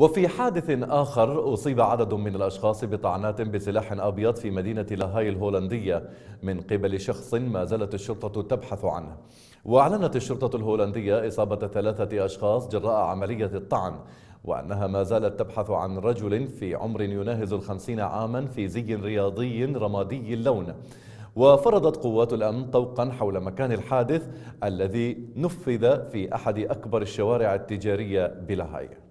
وفي حادث آخر أصيب عدد من الأشخاص بطعنات بسلاح أبيض في مدينة لاهاي الهولندية من قبل شخص ما زالت الشرطة تبحث عنه وأعلنت الشرطة الهولندية إصابة ثلاثة أشخاص جراء عملية الطعن وأنها ما زالت تبحث عن رجل في عمر يناهز الخمسين عاما في زي رياضي رمادي اللون وفرضت قوات الأمن طوقا حول مكان الحادث الذي نفذ في أحد أكبر الشوارع التجارية بلاهاي